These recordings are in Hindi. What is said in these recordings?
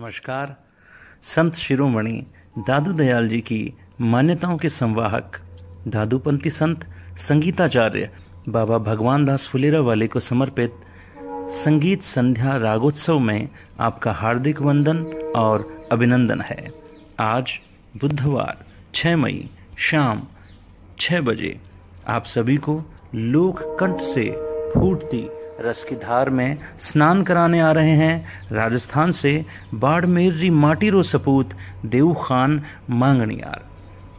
नमस्कार संत शिरोमणि दादू दयाल जी की मान्यताओं के संवाहक दादूपंथी संत संगीताचार्य बाबा भगवान दास फुलेरा वाले को समर्पित संगीत संध्या रागोत्सव में आपका हार्दिक वंदन और अभिनंदन है आज बुधवार 6 मई शाम 6 बजे आप सभी को लोक कंठ से फूटती रस की धार में स्नान कराने आ रहे हैं राजस्थान से बाड़मेर री माटी रो सपूत देव खान मांगणियार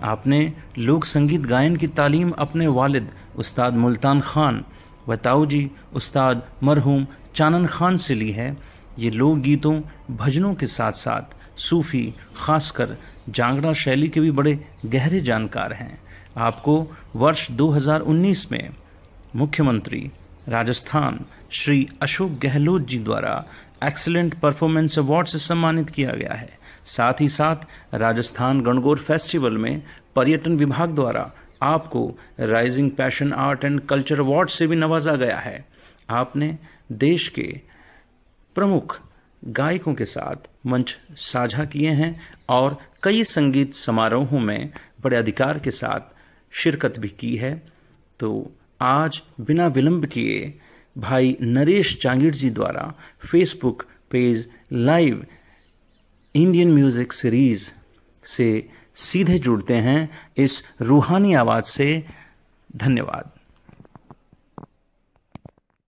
आपने लोक संगीत गायन की तालीम अपने वालिद उस्ताद मुल्तान खान व ताऊजी उस्ताद मरहूम चानन खान से ली है ये लोक गीतों भजनों के साथ साथ सूफी खासकर जांगड़ा शैली के भी बड़े गहरे जानकार हैं आपको वर्ष 2019 में मुख्यमंत्री राजस्थान श्री अशोक गहलोत जी द्वारा एक्सलेंट परफॉर्मेंस अवार्ड से सम्मानित किया गया है साथ ही साथ राजस्थान गणगौर फेस्टिवल में पर्यटन विभाग द्वारा आपको rising passion art and culture award से भी नवाजा गया है आपने देश के प्रमुख गायकों के साथ मंच साझा किए हैं और कई संगीत समारोहों में बड़े अधिकार के साथ शिरकत भी की है तो आज बिना विलंब किए भाई नरेश जांगीर जी द्वारा Facebook page live Indian music series से सीधे जुड़ते हैं इस रूहानी आवाज़ से धन्यवाद